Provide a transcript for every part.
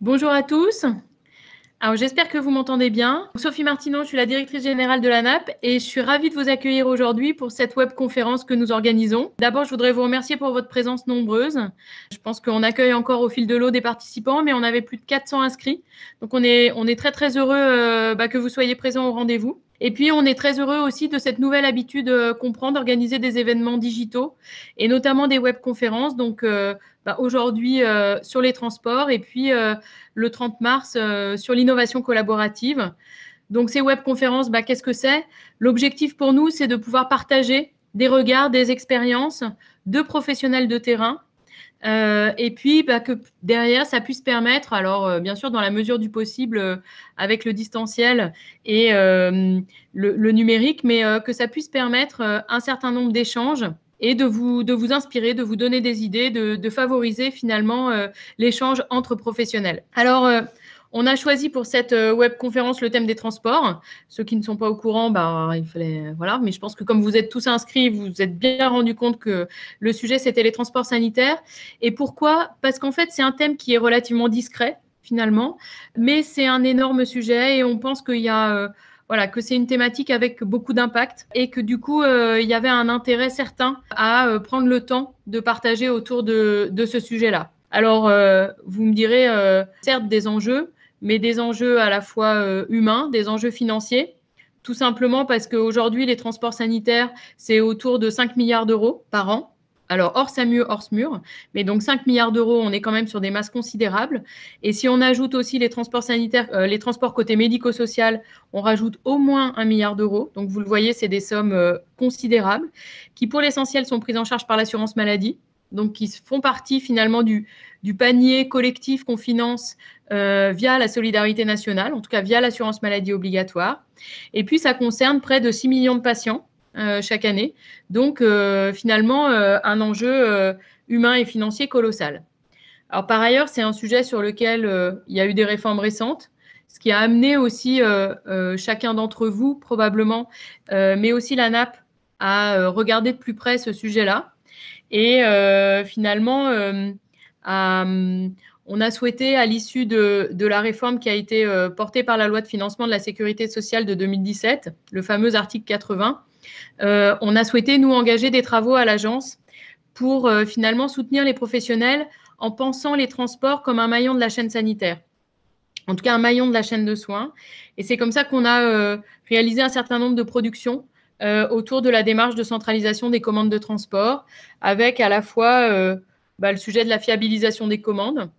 Bonjour à tous. Alors j'espère que vous m'entendez bien. Sophie Martineau, je suis la directrice générale de la Nap et je suis ravie de vous accueillir aujourd'hui pour cette web conférence que nous organisons. D'abord, je voudrais vous remercier pour votre présence nombreuse. Je pense qu'on accueille encore au fil de l'eau des participants, mais on avait plus de 400 inscrits. Donc on est, on est très très heureux euh, bah, que vous soyez présents au rendez-vous. Et puis, on est très heureux aussi de cette nouvelle habitude euh, qu'on prend d'organiser des événements digitaux et notamment des webconférences. Donc, euh, bah, aujourd'hui euh, sur les transports et puis le 30 mars sur l'innovation collaborative. Donc, ces webconférences, bah, qu'est-ce que c'est L'objectif pour nous, c'est de pouvoir partager des regards, des expériences de professionnels de terrain euh, et puis bah, que derrière, ça puisse permettre, alors euh, bien sûr dans la mesure du possible euh, avec le distanciel et le, numérique, mais que ça puisse permettre un certain nombre d'échanges et de vous, de vous inspirer, de vous donner des idées, de, de favoriser finalement l'échange entre professionnels. Alors on a choisi pour cette euh, web conférence le thème des transports. Ceux qui ne sont pas au courant, bah, il fallait, voilà. Mais je pense que comme vous êtes tous inscrits, vous vous êtes bien rendu compte que le sujet, c'était les transports sanitaires. Et pourquoi Parce qu'en fait, c'est un thème qui est relativement discret, finalement. Mais c'est un énorme sujet et on pense qu'il y a... Euh, voilà, que c'est une thématique avec beaucoup d'impact et que du coup, euh, il y avait un intérêt certain à prendre le temps de partager autour de, ce sujet-là. Alors, vous me direz, certes, des enjeux, mais des enjeux à la fois euh, humains, des enjeux financiers, tout simplement parce qu'aujourd'hui, les transports sanitaires, c'est autour de 5 milliards d'euros par an. Alors, hors SAMU, hors SMUR, mais donc 5 milliards d'euros, on est quand même sur des masses considérables. Et si on ajoute aussi les transports sanitaires, euh, les transports côté médico-social, on rajoute au moins 1 milliard d'euros. Donc, vous le voyez, c'est des sommes euh, considérables qui, pour l'essentiel, sont prises en charge par l'assurance maladie donc qui font partie finalement du, panier collectif qu'on finance euh, via la solidarité nationale, en tout cas via l'assurance maladie obligatoire. Et puis ça concerne près de 6 millions de patients euh, chaque année, donc euh, finalement un enjeu humain et financier colossal. Alors par ailleurs, c'est un sujet sur lequel il y a eu des réformes récentes ce qui a amené aussi chacun d'entre vous probablement, mais aussi la NAP, à regarder de plus près ce sujet-là. Et euh, finalement, euh, on a souhaité, à l'issue de, la réforme qui a été euh, portée par la loi de financement de la sécurité sociale de 2017, le fameux article 80, on a souhaité, nous, engager des travaux à l'agence pour finalement soutenir les professionnels en pensant les transports comme un maillon de la chaîne sanitaire, en tout cas un maillon de la chaîne de soins. Et c'est comme ça qu'on a réalisé un certain nombre de productions euh, autour de la démarche de centralisation des commandes de transport, avec à la fois euh, bah, le sujet de la fiabilisation des commandes,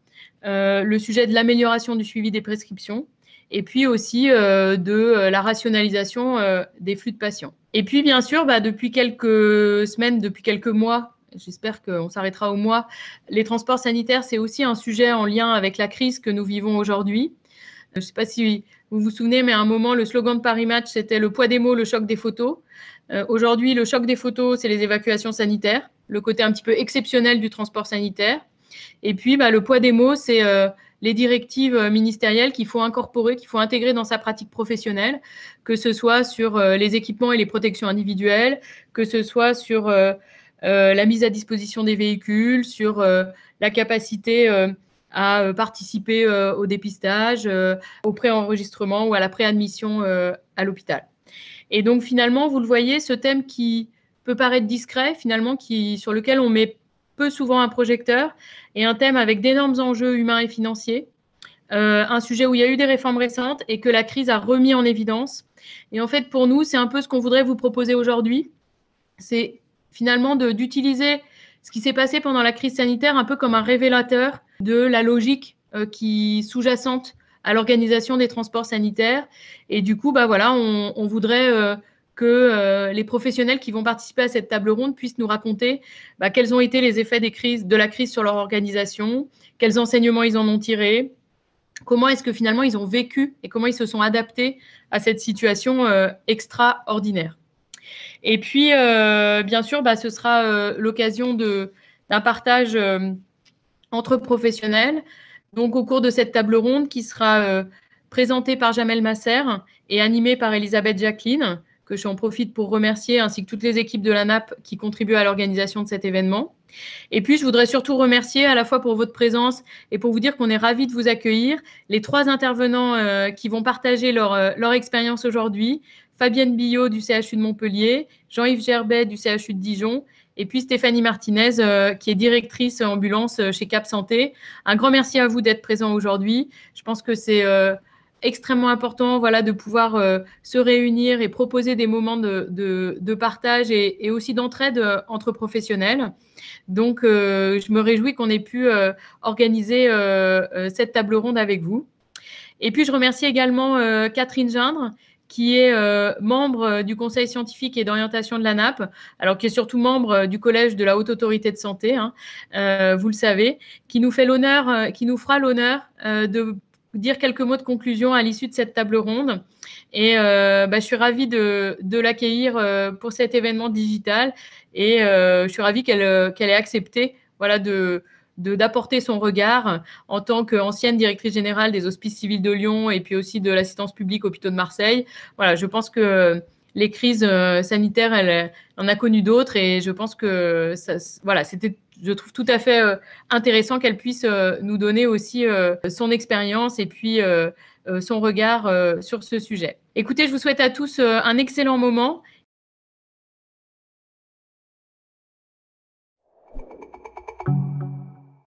euh, le sujet de l'amélioration du suivi des prescriptions, et puis aussi de la rationalisation des flux de patients. Et puis bien sûr, bah, depuis quelques semaines, depuis quelques mois, j'espère qu'on s'arrêtera au mois, les transports sanitaires, c'est aussi un sujet en lien avec la crise que nous vivons aujourd'hui. Je ne sais pas si vous vous souvenez, mais à un moment, le slogan de Paris Match, c'était le poids des mots, le choc des photos. Euh, aujourd'hui, le choc des photos, c'est les évacuations sanitaires, le côté un petit peu exceptionnel du transport sanitaire. Et puis, bah, le poids des mots, c'est euh, les directives euh, ministérielles qu'il faut incorporer, qu'il faut intégrer dans sa pratique professionnelle, que ce soit sur les équipements et les protections individuelles, que ce soit sur la mise à disposition des véhicules, sur la capacité à euh, participer euh, au dépistage, euh, au préenregistrement ou à la préadmission à l'hôpital. Et donc finalement, vous le voyez, ce thème qui peut paraître discret, finalement, qui, sur lequel on met peu souvent un projecteur, est un thème avec d'énormes enjeux humains et financiers, un sujet où il y a eu des réformes récentes et que la crise a remis en évidence. Et en fait, pour nous, c'est un peu ce qu'on voudrait vous proposer aujourd'hui, c'est finalement d'utiliser ce qui s'est passé pendant la crise sanitaire un peu comme un révélateur de la logique euh, qui sous-jacente à l'organisation des transports sanitaires. Et du coup, bah voilà, on, voudrait euh, que euh, les professionnels qui vont participer à cette table ronde puissent nous raconter bah, quels ont été les effets des crises, de la crise sur leur organisation, quels enseignements ils en ont tirés, comment est-ce que finalement ils ont vécu et comment ils se sont adaptés à cette situation extraordinaire. Et puis, bien sûr, bah, ce sera l'occasion d'un partage entre professionnels. Donc au cours de cette table ronde qui sera euh, présentée par Jamel Masser et animée par Elisabeth Jacqueline, que j'en profite pour remercier, ainsi que toutes les équipes de la NAP qui contribuent à l'organisation de cet événement. Et puis, je voudrais surtout remercier à la fois pour votre présence et pour vous dire qu'on est ravis de vous accueillir, les trois intervenants euh, qui vont partager leur, euh, leur expérience aujourd'hui, Fabienne Billot du CHU de Montpellier, Jean-Yves Gerbet du CHU de Dijon et puis Stéphanie Martinez, euh, qui est directrice ambulance euh, chez Cap Santé. Un grand merci à vous d'être présent aujourd'hui. Je pense que c'est euh, extrêmement important voilà, de pouvoir se réunir et proposer des moments de, partage et, et aussi d'entraide entre professionnels. Donc, je me réjouis qu'on ait pu organiser cette table ronde avec vous. Et puis, je remercie également Catherine Gindre, qui est euh, membre euh, du Conseil scientifique et d'orientation de l'ANAP, alors qui est surtout membre euh, du Collège de la Haute Autorité de Santé, hein, vous le savez, qui nous fait l'honneur, qui nous fera l'honneur de dire quelques mots de conclusion à l'issue de cette table ronde. Et bah, je suis ravie de, l'accueillir pour cet événement digital et je suis ravie qu'elle ait accepté voilà, de, d'apporter son regard en tant qu'ancienne directrice générale des hospices civils de Lyon et puis aussi de l'assistance publique hôpitaux de Marseille. Voilà, je pense que les crises euh, sanitaires, elle, en a connu d'autres et je pense que ça, voilà, c'était je trouve tout à fait euh, intéressant qu'elle puisse euh, nous donner aussi son expérience et puis son regard sur ce sujet. Écoutez, je vous souhaite à tous un excellent moment